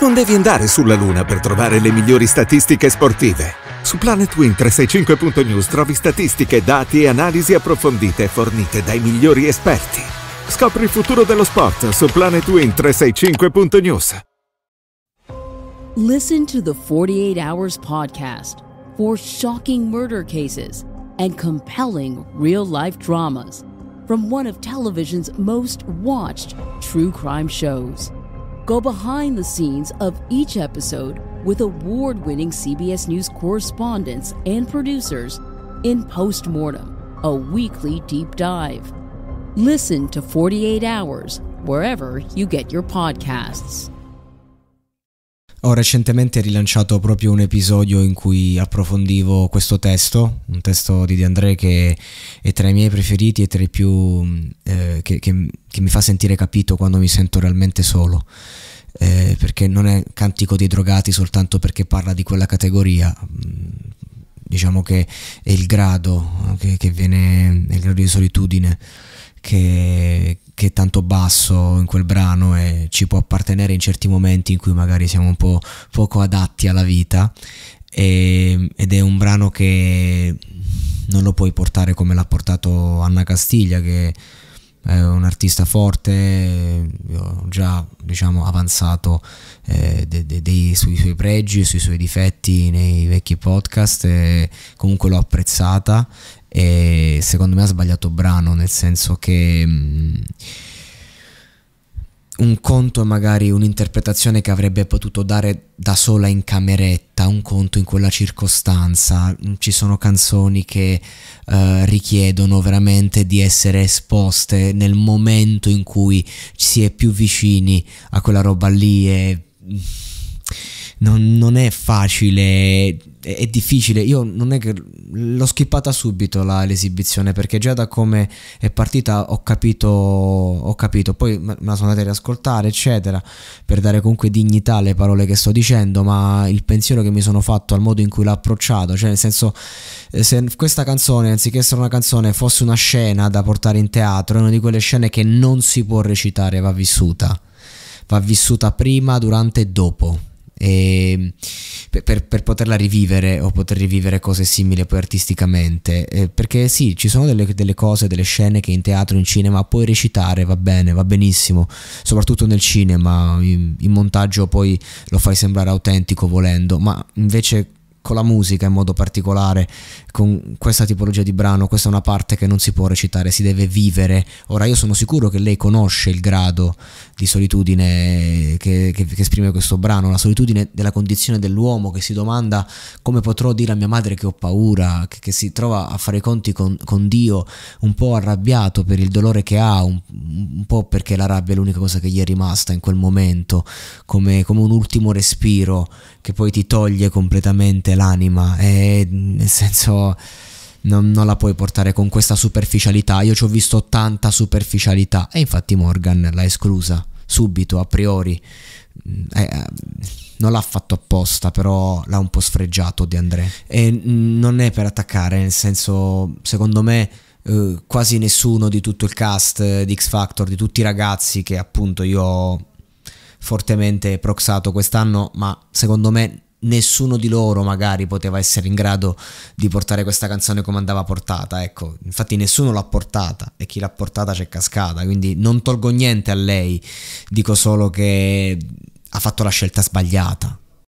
Non devi andare sulla Luna per trovare le migliori statistiche sportive. Su planetwin 365news trovi statistiche, dati e analisi approfondite fornite dai migliori esperti. Scopri il futuro dello sport su planetwin 365news Listen to the 48 Hours podcast for shocking murder cases and compelling real-life dramas from one of television's most watched true crime shows. go behind the scenes of each episode with award winning CBS News correspondents and producers in Postmortem, a weekly deep dive. Listen to 48 Hours wherever you get your podcasts. Ho recentemente rilanciato proprio un episodio in cui approfondivo questo testo, un testo di De André che è tra i miei preferiti e tra i più mm, eh, che, che, che, mi fa sentire capito quando mi sento realmente solo. Eh, perché non è cantico dei drogati soltanto perché parla di quella categoria, mm, diciamo che è il grado, eh, che, che viene, il grado di solitudine che, che, è tanto basso in quel brano e ci può appartenere in certi momenti in cui magari siamo un po' poco adatti alla vita e, ed è un brano che non lo puoi portare come l'ha portato Anna Castiglia che è un artista forte, ho già diciamo, avanzato eh, de, de, de, sui suoi pregi e sui suoi difetti nei vecchi podcast, e comunque l'ho apprezzata e secondo me ha sbagliato brano, nel senso che... Mh, mm, un conto è magari un'interpretazione che avrebbe potuto dare da sola in cameretta, un conto in quella circostanza. Ci sono canzoni che eh, richiedono veramente di essere esposte nel momento in cui si è più vicini a quella roba lì e non, non è facile è, difficile. Io non è che l'ho skippata subito la, l'esibizione perché già da come è partita ho capito, ho capito. Poi me la sono andata a riascoltare, eccetera, per dare comunque dignità alle parole che sto dicendo. Ma il pensiero che mi sono fatto al modo in cui l'ho approcciato, cioè nel senso, eh, se questa canzone anziché essere una canzone fosse una scena da portare in teatro, è una di quelle scene che non si può recitare, va vissuta. Va vissuta prima, durante e dopo e ehm, per, per, poterla rivivere o poter rivivere cose simili poi artisticamente eh, perché sì ci sono delle, delle, cose delle scene che in teatro in cinema puoi recitare va bene va benissimo soprattutto nel cinema in, in montaggio poi lo fai sembrare autentico volendo ma invece con la musica in modo particolare, con questa tipologia di brano, questa è una parte che non si può recitare, si deve vivere. Ora io sono sicuro che lei conosce il grado di solitudine che, che, che esprime questo brano, la solitudine della condizione dell'uomo che si domanda come potrò dire a mia madre che ho paura, che, che si trova a fare i conti con, con, Dio, un po' arrabbiato per il dolore che ha, un, un, po' perché la rabbia è l'unica cosa che gli è rimasta in quel momento, come, come un ultimo respiro che poi ti toglie completamente l'anima e nel senso non, non, la puoi portare con questa superficialità. Io ci ho visto tanta superficialità e infatti Morgan l'ha esclusa subito, a priori. Eh, eh non l'ha fatto apposta, però l'ha un po' sfregiato di André. E mm, non è per attaccare, nel senso, secondo me... Eh, quasi nessuno di tutto il cast di X Factor, di tutti i ragazzi che appunto io ho fortemente proxato quest'anno, ma secondo me nessuno di loro magari poteva essere in grado di portare questa canzone come andava portata, ecco, infatti nessuno l'ha portata e chi l'ha portata c'è cascata, quindi non tolgo niente a lei, dico solo che ha fatto la scelta sbagliata.